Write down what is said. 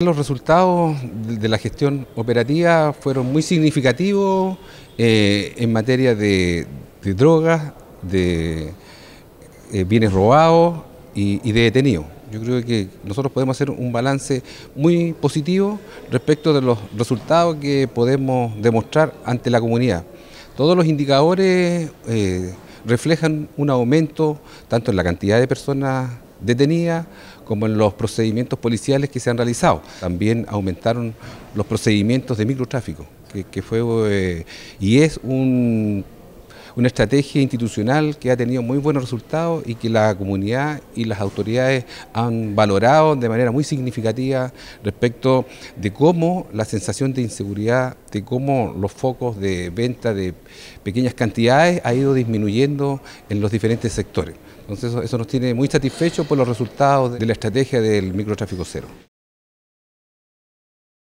Los resultados de la gestión operativa fueron muy significativos eh, en materia de, drogas, de eh, bienes robados y, de detenidos. Yo creo que nosotros podemos hacer un balance muy positivo respecto de los resultados que podemos demostrar ante la comunidad. Todos los indicadores eh, reflejan un aumento tanto en la cantidad de personas detenida, como en los procedimientos policiales que se han realizado. También aumentaron los procedimientos de microtráfico, que, fue eh, y es un una estrategia institucional que ha tenido muy buenos resultados y que la comunidad y las autoridades han valorado de manera muy significativa respecto de cómo la sensación de inseguridad, de cómo los focos de venta de pequeñas cantidades ha ido disminuyendo en los diferentes sectores. Entonces eso, eso nos tiene muy satisfechos por los resultados de la estrategia del microtráfico cero.